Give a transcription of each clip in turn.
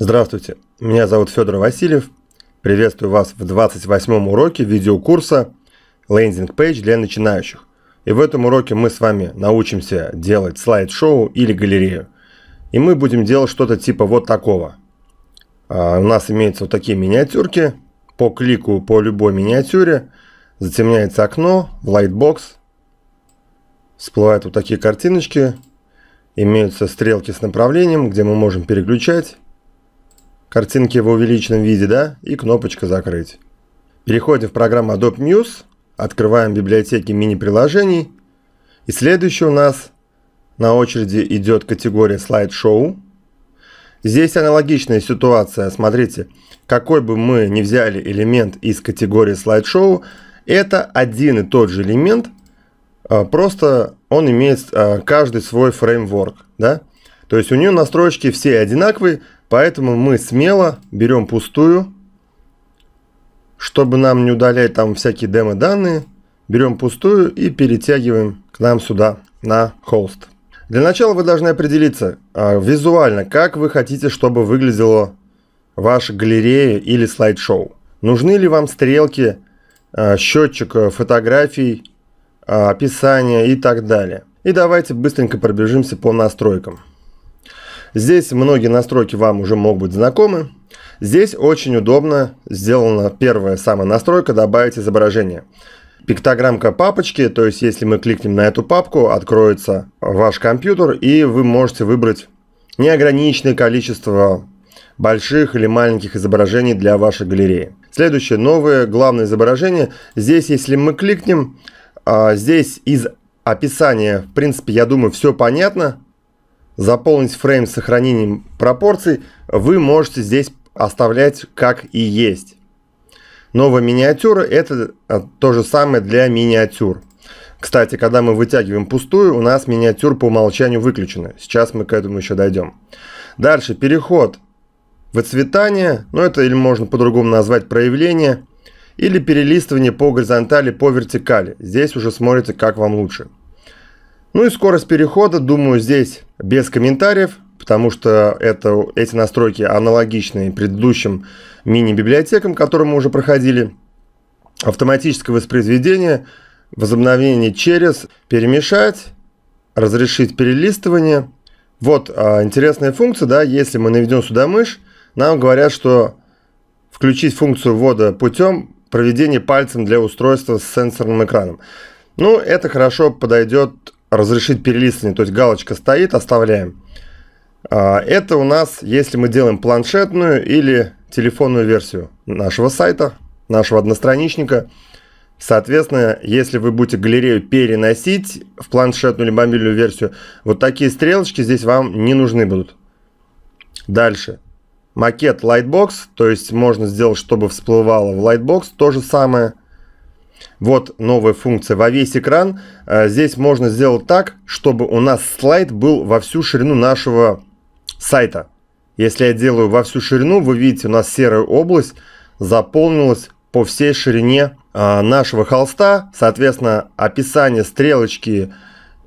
Здравствуйте, меня зовут Федор Васильев. Приветствую вас в 28 уроке видеокурса «Лендинг пейдж для начинающих». И в этом уроке мы с вами научимся делать слайд-шоу или галерею. И мы будем делать что-то типа вот такого. А, у нас имеются вот такие миниатюрки. По клику по любой миниатюре затемняется окно в Lightbox. Всплывают вот такие картиночки. Имеются стрелки с направлением, где мы можем переключать картинки в увеличенном виде, да, и кнопочка «Закрыть». Переходим в программу Adobe Muse, открываем библиотеки мини-приложений. И следующий у нас на очереди идет категория слайд-шоу. Здесь аналогичная ситуация. Смотрите, какой бы мы ни взяли элемент из категории слайд-шоу, это один и тот же элемент, а, просто он имеет а, каждый свой фреймворк. Да? То есть у нее настройки все одинаковые, Поэтому мы смело берем пустую, чтобы нам не удалять там всякие демо-данные, берем пустую и перетягиваем к нам сюда на холст. Для начала вы должны определиться а, визуально, как вы хотите, чтобы выглядела ваша галерея или слайд-шоу. Нужны ли вам стрелки, а, счетчик э, фотографий, а, описания и так далее. И давайте быстренько пробежимся по настройкам. Здесь многие настройки вам уже могут быть знакомы. Здесь очень удобно сделана первая самая настройка «Добавить изображение». Пиктограммка папочки, то есть если мы кликнем на эту папку, откроется ваш компьютер и вы можете выбрать неограниченное количество больших или маленьких изображений для вашей галереи. Следующее, новое главное изображение. Здесь, если мы кликнем, а, здесь из описания, в принципе, я думаю, все понятно заполнить фрейм с сохранением пропорций, вы можете здесь оставлять как и есть. Новая миниатюра – это а, то же самое для миниатюр. Кстати, когда мы вытягиваем пустую, у нас миниатюр по умолчанию выключена. Сейчас мы к этому еще дойдем. Дальше, переход выцветание, но ну это или можно по-другому назвать проявление, или перелистывание по горизонтали, по вертикали. Здесь уже смотрите, как вам лучше. Ну и скорость перехода, думаю, здесь без комментариев, потому что это, эти настройки аналогичны предыдущим мини-библиотекам, которые мы уже проходили. Автоматическое воспроизведение, возобновление через, перемешать, разрешить перелистывание. Вот а, интересная функция, да, если мы наведем сюда мышь, нам говорят, что включить функцию ввода путем проведения пальцем для устройства с сенсорным экраном. Ну, это хорошо подойдет разрешить перелистывание, то есть галочка стоит, оставляем. А, это у нас, если мы делаем планшетную или телефонную версию нашего сайта, нашего одностраничника. Соответственно, если вы будете галерею переносить в планшетную или мобильную версию, вот такие стрелочки здесь вам не нужны будут. Дальше. Макет Lightbox, то есть можно сделать, чтобы всплывало в Lightbox, то же самое – вот новая функция. Во весь экран э, здесь можно сделать так, чтобы у нас слайд был во всю ширину нашего сайта. Если я делаю во всю ширину, вы видите, у нас серая область заполнилась по всей ширине э, нашего холста. Соответственно, описание стрелочки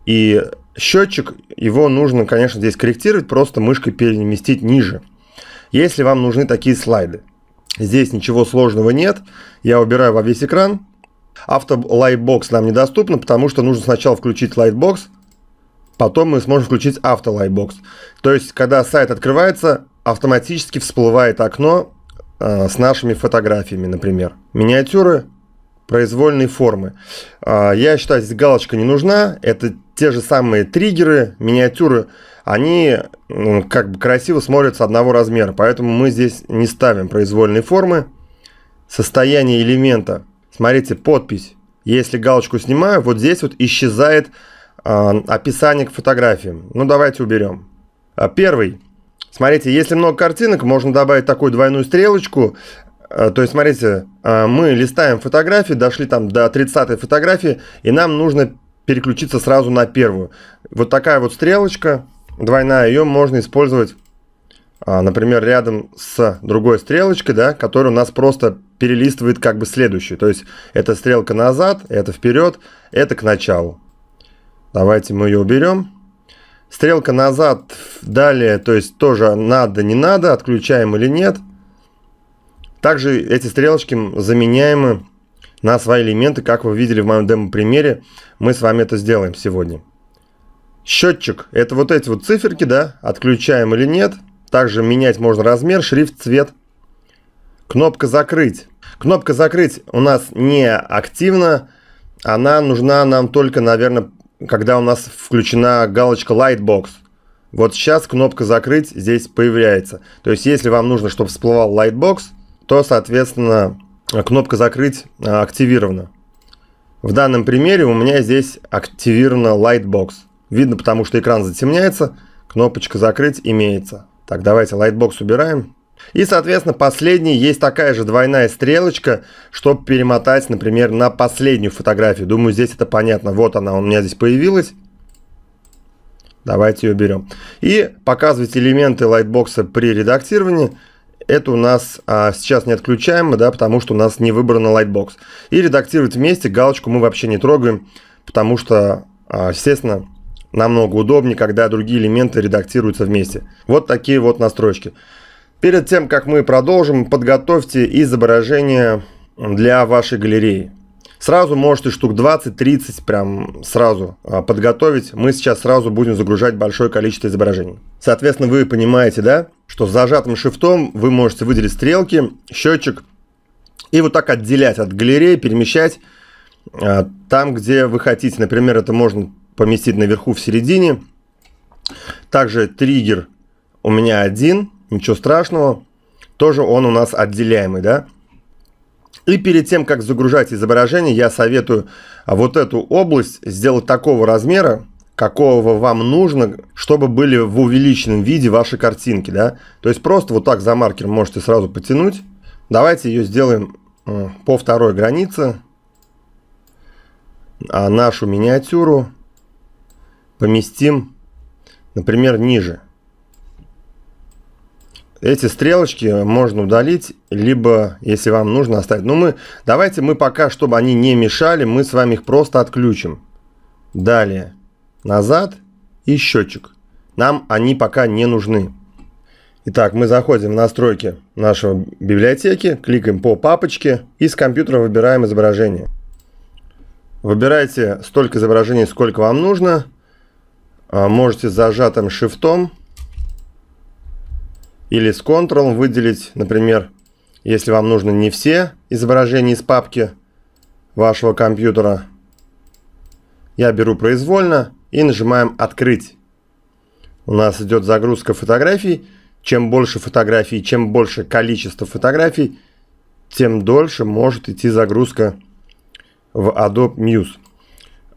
и счетчик, его нужно, конечно, здесь корректировать, просто мышкой переместить ниже. Если вам нужны такие слайды. Здесь ничего сложного нет. Я убираю во весь экран, Авто Lightbox нам недоступно, потому что нужно сначала включить Lightbox, потом мы сможем включить Авто Lightbox. То есть, когда сайт открывается, автоматически всплывает окно э, с нашими фотографиями, например. Миниатюры произвольной формы. Э, я считаю, здесь галочка не нужна. Это те же самые триггеры, миниатюры, они ну, как бы красиво смотрятся одного размера, поэтому мы здесь не ставим произвольные формы. Состояние элемента Смотрите, подпись. Если галочку снимаю, вот здесь вот исчезает э, описание к фотографиям. Ну, давайте уберем. А, первый. Смотрите, если много картинок, можно добавить такую двойную стрелочку. А, то есть, смотрите, мы листаем фотографии, дошли там до 30 фотографии, и нам нужно переключиться сразу на первую. Вот такая вот стрелочка двойная, ее можно использовать, например, рядом с другой стрелочкой, да, которая у нас просто перелистывает как бы следующий. То есть это стрелка назад, это вперед, это к началу. Давайте мы ее уберем. Стрелка назад, далее, то есть тоже надо, не надо, отключаем или нет. Также эти стрелочки заменяемы на свои элементы, как вы видели в моем демо-примере. Мы с вами это сделаем сегодня. Счетчик. Это вот эти вот циферки, да, отключаем или нет. Также менять можно размер, шрифт, цвет – Кнопка «Закрыть». Кнопка «Закрыть» у нас не активна. Она нужна нам только, наверное, когда у нас включена галочка Lightbox. Вот сейчас кнопка «Закрыть» здесь появляется. То есть, если вам нужно, чтобы всплывал Lightbox, то, соответственно, кнопка «Закрыть» а, активирована. В данном примере у меня здесь активирована Lightbox. Видно, потому что экран затемняется, кнопочка «Закрыть» имеется. Так, давайте Lightbox убираем. И, соответственно, последний есть такая же двойная стрелочка, чтобы перемотать, например, на последнюю фотографию. Думаю, здесь это понятно. Вот она у меня здесь появилась. Давайте ее берем. И показывать элементы лайтбокса при редактировании. Это у нас а, сейчас не отключаемо, да, потому что у нас не выбрано лайтбокс. И редактировать вместе галочку мы вообще не трогаем, потому что, а, естественно, намного удобнее, когда другие элементы редактируются вместе. Вот такие вот настройки. Перед тем, как мы продолжим, подготовьте изображение для вашей галереи. Сразу можете штук 20-30 прям сразу а, подготовить. Мы сейчас сразу будем загружать большое количество изображений. Соответственно, вы понимаете, да, что с зажатым шифтом вы можете выделить стрелки, счетчик и вот так отделять от галереи, перемещать а, там, где вы хотите. Например, это можно поместить наверху в середине. Также триггер у меня один – Ничего страшного. Тоже он у нас отделяемый, да? И перед тем, как загружать изображение, я советую а, вот эту область сделать такого размера, какого вам нужно, чтобы были в увеличенном виде ваши картинки, да? То есть просто вот так за маркер можете сразу потянуть. Давайте ее сделаем э, по второй границе. А нашу миниатюру поместим, например, ниже. Эти стрелочки можно удалить, либо, если вам нужно, оставить. Но ну, мы, давайте мы пока, чтобы они не мешали, мы с вами их просто отключим. Далее. Назад и счетчик. Нам они пока не нужны. Итак, мы заходим в настройки нашего библиотеки, кликаем по папочке и с компьютера выбираем изображение. Выбирайте столько изображений, сколько вам нужно. А, можете с зажатым шифтом или с Ctrl выделить, например, если вам нужно не все изображения из папки вашего компьютера. Я беру произвольно и нажимаем «Открыть». У нас идет загрузка фотографий. Чем больше фотографий, чем больше количество фотографий, тем дольше может идти загрузка в Adobe Muse.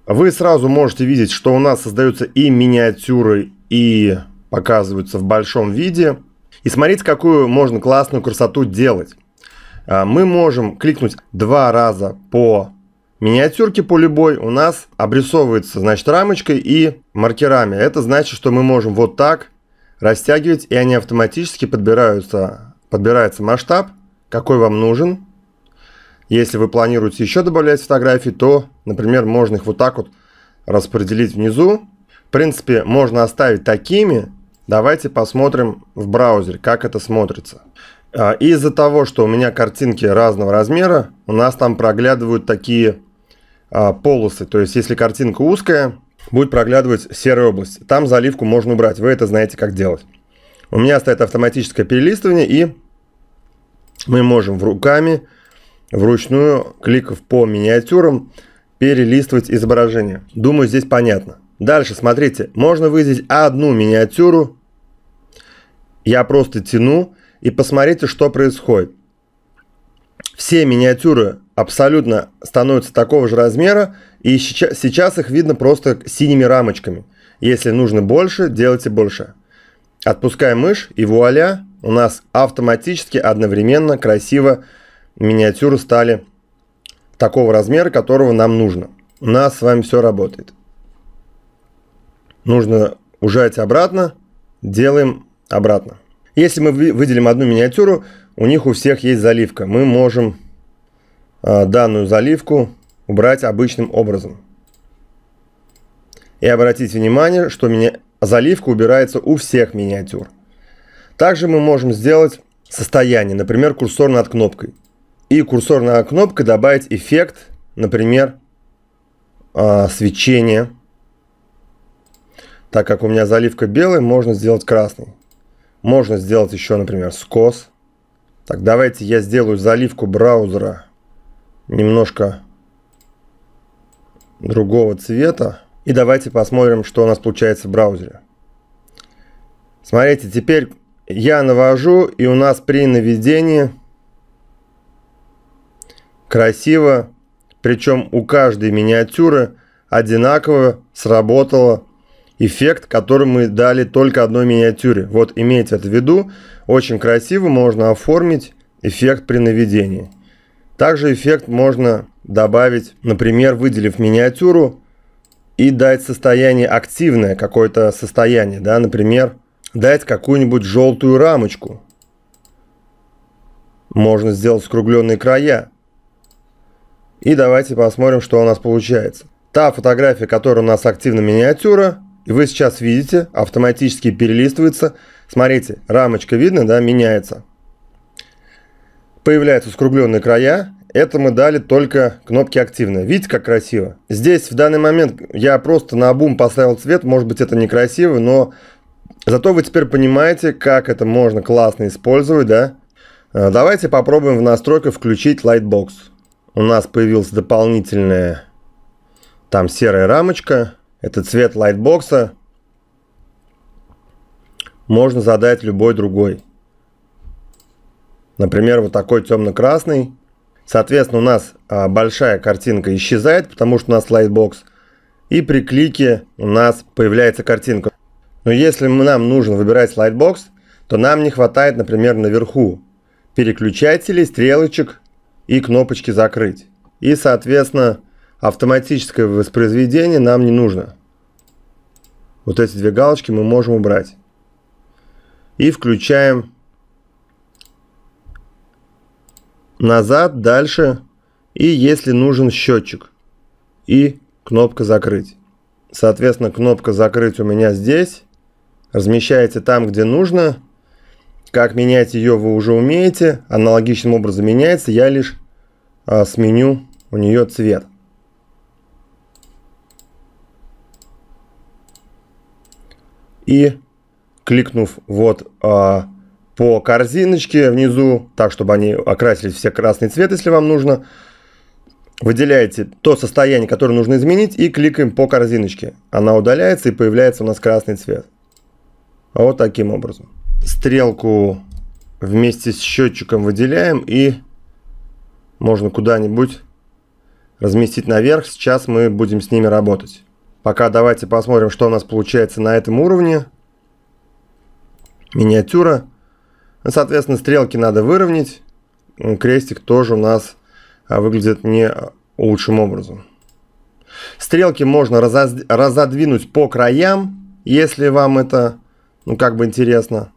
Вы сразу можете видеть, что у нас создаются и миниатюры, и показываются в большом виде – и смотрите, какую можно классную красоту делать. А, мы можем кликнуть два раза по миниатюрке по любой. У нас обрисовывается, значит, рамочкой и маркерами. Это значит, что мы можем вот так растягивать, и они автоматически подбираются, подбирается масштаб, какой вам нужен. Если вы планируете еще добавлять фотографии, то, например, можно их вот так вот распределить внизу. В принципе, можно оставить такими, Давайте посмотрим в браузере, как это смотрится. А, из-за того, что у меня картинки разного размера, у нас там проглядывают такие а, полосы. То есть, если картинка узкая, будет проглядывать серая область. Там заливку можно убрать, вы это знаете, как делать. У меня стоит автоматическое перелистывание, и мы можем в руками, вручную, кликав по миниатюрам, перелистывать изображение. Думаю, здесь понятно. Дальше, смотрите, можно выделить одну миниатюру. Я просто тяну и посмотрите, что происходит. Все миниатюры абсолютно становятся такого же размера, и сейчас их видно просто синими рамочками. Если нужно больше, делайте больше. Отпускаем мышь, и вуаля, у нас автоматически одновременно красиво миниатюры стали такого размера, которого нам нужно. У нас с вами все работает нужно ужать обратно, делаем обратно. Если мы выделим одну миниатюру, у них у всех есть заливка. Мы можем а, данную заливку убрать обычным образом. И обратите внимание, что мини... заливка убирается у всех миниатюр. Также мы можем сделать состояние, например, курсор над кнопкой. И курсорная кнопка добавить эффект, например, а, свечение. Так как у меня заливка белая, можно сделать красный. Можно сделать еще, например, скос. Так, давайте я сделаю заливку браузера немножко другого цвета. И давайте посмотрим, что у нас получается в браузере. Смотрите, теперь я навожу, и у нас при наведении красиво, причем у каждой миниатюры одинаково сработала эффект, который мы дали только одной миниатюре. Вот имейте это в виду, очень красиво можно оформить эффект при наведении. Также эффект можно добавить, например, выделив миниатюру и дать состояние активное, какое-то состояние, да, например, дать какую-нибудь желтую рамочку. Можно сделать скругленные края. И давайте посмотрим, что у нас получается. Та фотография, которая у нас активна миниатюра, и вы сейчас видите, автоматически перелистывается. Смотрите, рамочка видно, да, меняется. Появляются скругленные края. Это мы дали только кнопки активные. Видите, как красиво? Здесь в данный момент я просто на обум поставил цвет. Может быть, это некрасиво, но зато вы теперь понимаете, как это можно классно использовать, да? А, давайте попробуем в настройках включить Lightbox. У нас появилась дополнительная там серая рамочка. Это цвет лайтбокса. Можно задать любой другой. Например, вот такой темно-красный. Соответственно, у нас а, большая картинка исчезает, потому что у нас лайтбокс. И при клике у нас появляется картинка. Но если нам нужно выбирать лайтбокс, то нам не хватает, например, наверху переключателей, стрелочек и кнопочки «Закрыть». И, соответственно, автоматическое воспроизведение нам не нужно. Вот эти две галочки мы можем убрать. И включаем назад, дальше и если нужен счетчик и кнопка закрыть. Соответственно, кнопка закрыть у меня здесь. Размещаете там, где нужно. Как менять ее вы уже умеете. Аналогичным образом меняется. Я лишь а, сменю у нее цвет. и кликнув вот а, по корзиночке внизу, так, чтобы они окрасились все красный цвет, если вам нужно, выделяете то состояние, которое нужно изменить, и кликаем по корзиночке. Она удаляется и появляется у нас красный цвет. Вот таким образом. Стрелку вместе с счетчиком выделяем и можно куда-нибудь разместить наверх. Сейчас мы будем с ними работать. Пока давайте посмотрим, что у нас получается на этом уровне. Миниатюра. Ну, соответственно, стрелки надо выровнять. Крестик тоже у нас а, выглядит не лучшим образом. Стрелки можно разодвинуть по краям, если вам это, ну, как бы интересно.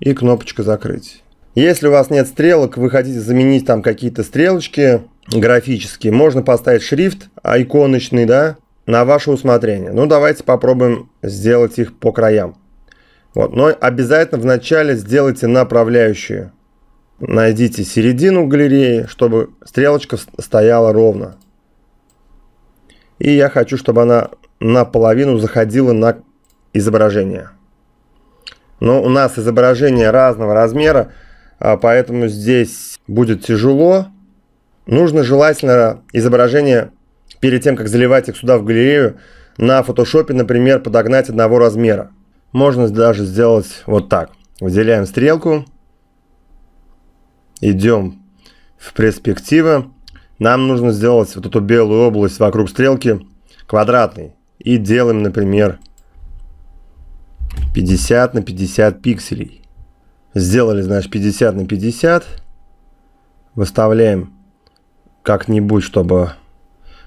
И кнопочка «Закрыть». Если у вас нет стрелок, вы хотите заменить там какие-то стрелочки графические, можно поставить шрифт а, иконочный, да, на ваше усмотрение. Ну, давайте попробуем сделать их по краям. Вот, но обязательно вначале сделайте направляющую. Найдите середину галереи, чтобы стрелочка стояла ровно. И я хочу, чтобы она наполовину заходила на изображение. Но у нас изображение разного размера, а, поэтому здесь будет тяжело. Нужно желательно изображение перед тем, как заливать их сюда в галерею, на фотошопе, например, подогнать одного размера. Можно даже сделать вот так. Выделяем стрелку. Идем в перспектива. Нам нужно сделать вот эту белую область вокруг стрелки квадратной. И делаем, например, 50 на 50 пикселей. Сделали, значит, 50 на 50. Выставляем как-нибудь, чтобы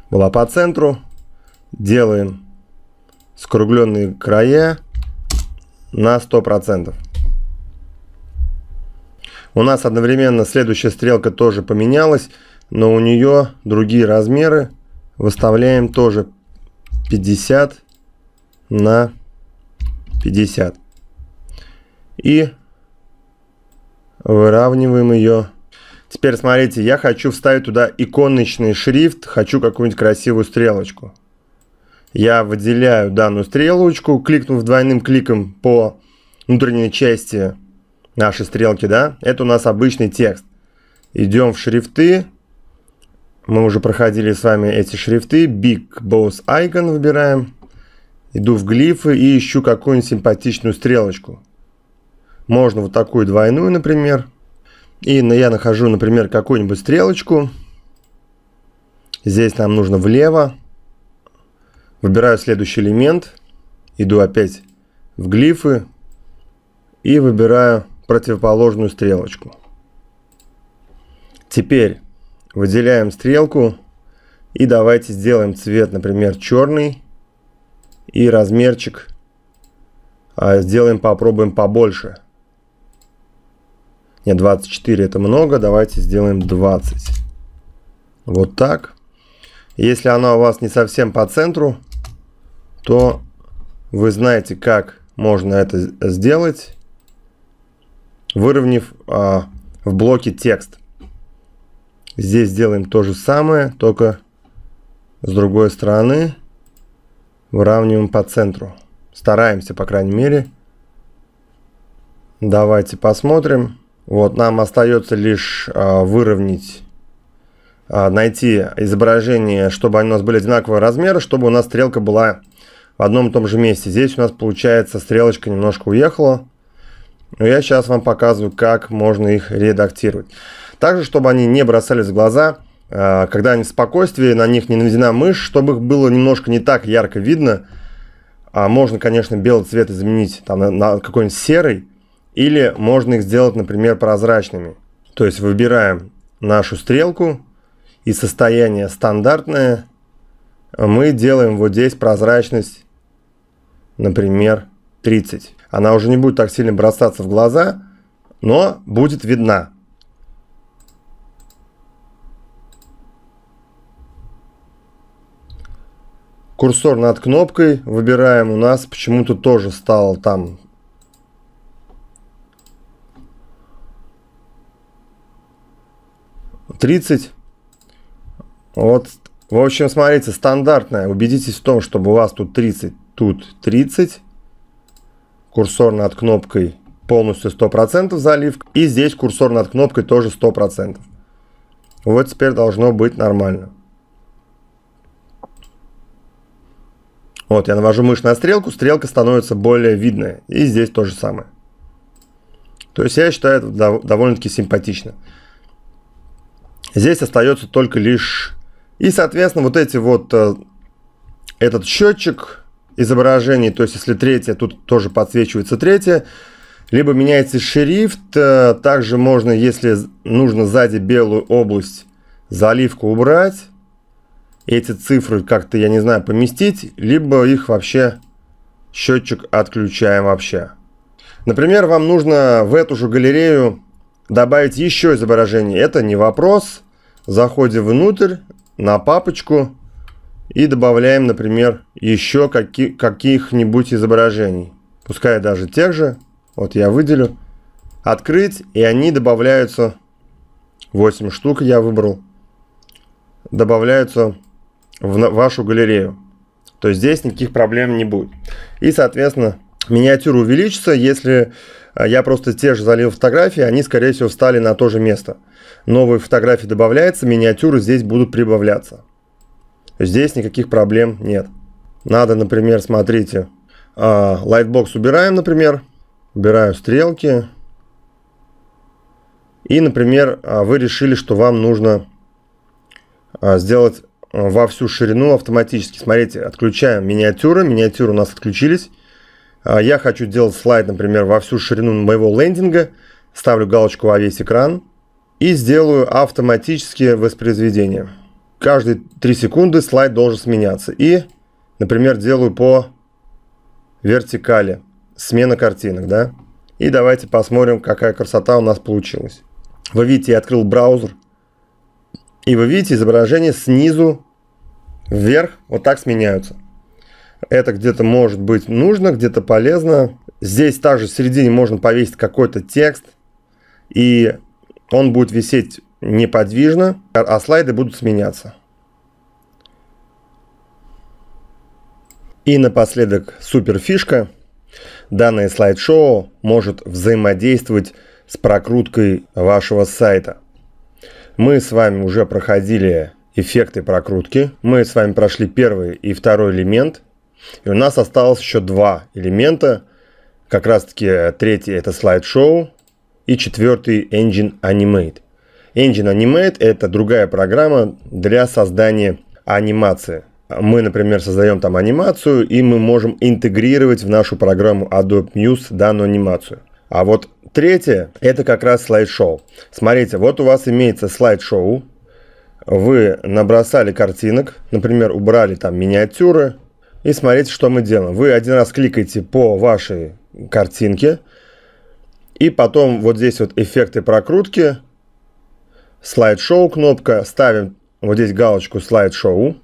была по центру. Делаем скругленные края на 100%. У нас одновременно следующая стрелка тоже поменялась, но у нее другие размеры. Выставляем тоже 50 на 50. И выравниваем ее Теперь смотрите, я хочу вставить туда иконочный шрифт, хочу какую-нибудь красивую стрелочку. Я выделяю данную стрелочку, кликнув двойным кликом по внутренней части нашей стрелки, да, это у нас обычный текст. Идем в шрифты. Мы уже проходили с вами эти шрифты. Big Boss Icon выбираем. Иду в глифы и ищу какую-нибудь симпатичную стрелочку. Можно вот такую двойную, например. И я нахожу, например, какую-нибудь стрелочку. Здесь нам нужно влево. Выбираю следующий элемент. Иду опять в глифы. И выбираю противоположную стрелочку. Теперь выделяем стрелку. И давайте сделаем цвет, например, черный. И размерчик а, сделаем, попробуем побольше. Нет, 24 это много, давайте сделаем 20. Вот так. Если она у вас не совсем по центру, то вы знаете, как можно это сделать, выровняв а, в блоке текст. Здесь делаем то же самое, только с другой стороны выравниваем по центру. Стараемся, по крайней мере. Давайте посмотрим. Вот нам остается лишь а, выровнять, а, найти изображение, чтобы они у нас были одинакового размера, чтобы у нас стрелка была в одном и том же месте. Здесь у нас получается стрелочка немножко уехала. Но я сейчас вам показываю, как можно их редактировать. Также, чтобы они не бросались в глаза, а, когда они в спокойствии, на них не наведена мышь, чтобы их было немножко не так ярко видно. А можно, конечно, белый цвет изменить там, на, на какой-нибудь серый или можно их сделать, например, прозрачными. То есть выбираем нашу стрелку и состояние стандартное. Мы делаем вот здесь прозрачность, например, 30. Она уже не будет так сильно бросаться в глаза, но будет видна. Курсор над кнопкой выбираем у нас почему-то тоже стало там 30. Вот, в общем, смотрите, стандартная. Убедитесь в том, чтобы у вас тут 30, тут 30. Курсор над кнопкой полностью 100% залив. И здесь курсор над кнопкой тоже 100%. Вот теперь должно быть нормально. Вот, я навожу мышь на стрелку, стрелка становится более видная. И здесь то же самое. То есть я считаю это довольно-таки симпатично. Здесь остается только лишь... И, соответственно, вот эти вот... Э, этот счетчик изображений, то есть если третья, тут тоже подсвечивается третья, либо меняется шрифт, э, также можно, если нужно сзади белую область, заливку убрать, эти цифры как-то, я не знаю, поместить, либо их вообще счетчик отключаем вообще. Например, вам нужно в эту же галерею добавить еще изображение. Это не вопрос, Заходим внутрь, на папочку и добавляем, например, еще какие каких-нибудь изображений. Пускай даже тех же. Вот я выделю. Открыть, и они добавляются. 8 штук я выбрал. Добавляются в вашу галерею. То есть здесь никаких проблем не будет. И, соответственно, миниатюра увеличится, если а, я просто те же залил фотографии, они, скорее всего, встали на то же место. Новые фотографии добавляются, миниатюры здесь будут прибавляться. Здесь никаких проблем нет. Надо, например, смотрите, лайтбокс убираем, например, убираю стрелки. И, например, а, вы решили, что вам нужно а, сделать во всю ширину автоматически. Смотрите, отключаем миниатюры. Миниатюры у нас отключились. А, я хочу делать слайд, например, во всю ширину моего лендинга, ставлю галочку во весь экран и сделаю автоматические воспроизведения. Каждые 3 секунды слайд должен сменяться. И, например, делаю по вертикали. Смена картинок, да? И давайте посмотрим, какая красота у нас получилась. Вы видите, я открыл браузер. И вы видите изображение снизу вверх вот так сменяются. Это где-то может быть нужно, где-то полезно. Здесь также в середине можно повесить какой-то текст, и он будет висеть неподвижно, а слайды будут сменяться. И напоследок супер фишка. Данное слайд-шоу может взаимодействовать с прокруткой вашего сайта. Мы с вами уже проходили эффекты прокрутки. Мы с вами прошли первый и второй элемент – и у нас осталось еще два элемента. Как раз таки э, третий это слайд-шоу и четвертый Engine Animate. Engine Animate это другая программа для создания анимации. Мы, например, создаем там анимацию, и мы можем интегрировать в нашу программу Adobe Muse данную анимацию. А вот третье, это как раз слайд-шоу. Смотрите, вот у вас имеется слайд-шоу. Вы набросали картинок, например, убрали там миниатюры, и смотрите, что мы делаем. Вы один раз кликаете по вашей картинке, и потом вот здесь вот эффекты прокрутки, слайд-шоу кнопка, ставим вот здесь галочку слайд-шоу.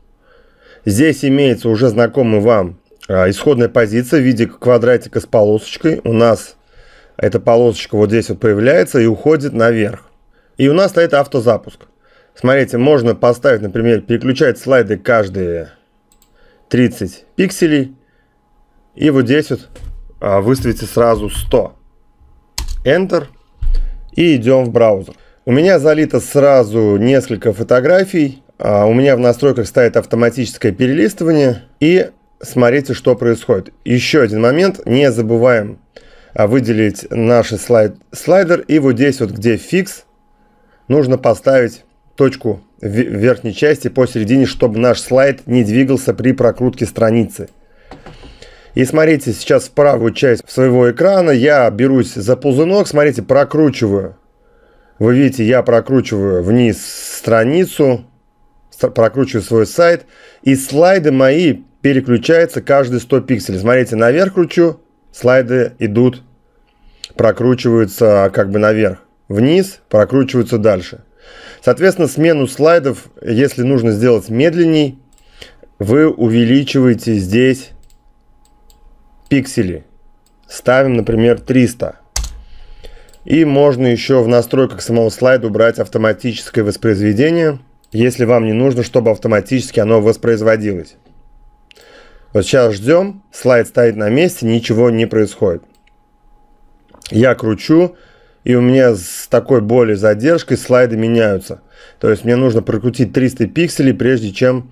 Здесь имеется уже знакомый вам а, исходная позиция в виде квадратика с полосочкой. У нас эта полосочка вот здесь вот появляется и уходит наверх. И у нас стоит автозапуск. Смотрите, можно поставить, например, переключать слайды каждые 30 пикселей. И вот здесь вот а, выставите сразу 100. Enter. И идем в браузер. У меня залито сразу несколько фотографий. А, у меня в настройках стоит автоматическое перелистывание. И смотрите, что происходит. Еще один момент. Не забываем а, выделить наш слайд, слайдер. И вот здесь вот, где фикс, нужно поставить точку в верхней части посередине, чтобы наш слайд не двигался при прокрутке страницы. И смотрите, сейчас в правую часть своего экрана я берусь за ползунок, смотрите, прокручиваю. Вы видите, я прокручиваю вниз страницу, прокручиваю свой сайт, и слайды мои переключаются каждые 100 пикселей. Смотрите, наверх кручу, слайды идут, прокручиваются как бы наверх. Вниз, прокручиваются дальше. Соответственно, смену слайдов, если нужно сделать медленней, вы увеличиваете здесь пиксели. Ставим, например, 300. И можно еще в настройках самого слайда убрать автоматическое воспроизведение, если вам не нужно, чтобы автоматически оно воспроизводилось. Вот сейчас ждем, слайд стоит на месте, ничего не происходит. Я кручу, и у меня с такой болью задержкой слайды меняются. То есть мне нужно прокрутить 300 пикселей, прежде чем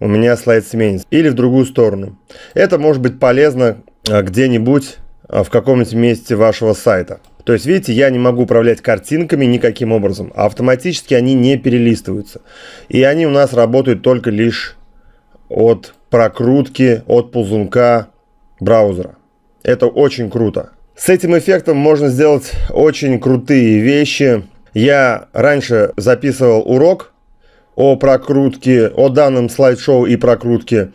у меня слайд сменится. Или в другую сторону. Это может быть полезно а, где-нибудь а, в каком-нибудь месте вашего сайта. То есть, видите, я не могу управлять картинками никаким образом. А автоматически они не перелистываются. И они у нас работают только лишь от прокрутки, от ползунка браузера. Это очень круто. С этим эффектом можно сделать очень крутые вещи. Я раньше записывал урок о прокрутке, о данном слайд-шоу и прокрутке.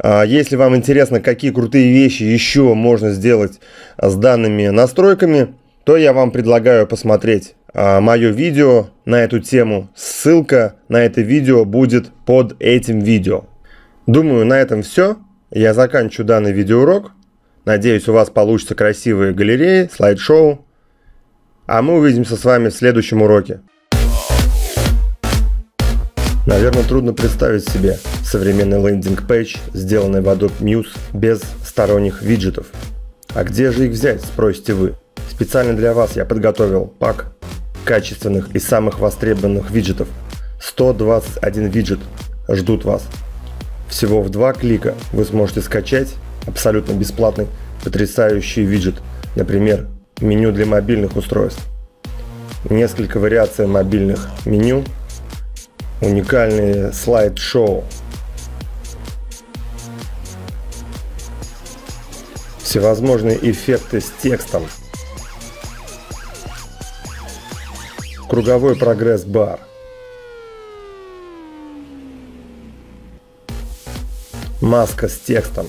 А, если вам интересно, какие крутые вещи еще можно сделать с данными настройками, то я вам предлагаю посмотреть а, мое видео на эту тему. Ссылка на это видео будет под этим видео. Думаю, на этом все. Я заканчиваю данный видеоурок. Надеюсь, у вас получится красивые галереи, слайд-шоу. А мы увидимся с вами в следующем уроке. Наверное, трудно представить себе современный лендинг-пейдж, сделанный в Adobe Muse без сторонних виджетов. А где же их взять, спросите вы? Специально для вас я подготовил пак качественных и самых востребованных виджетов. 121 виджет ждут вас. Всего в два клика вы сможете скачать абсолютно бесплатный, потрясающий виджет, например, меню для мобильных устройств. Несколько вариаций мобильных меню, уникальные слайд-шоу. Всевозможные эффекты с текстом. Круговой прогресс-бар. Маска с текстом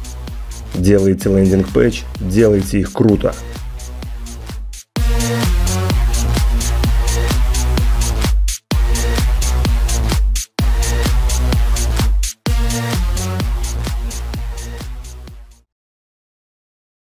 делаете лендинг-пэч, делайте их круто.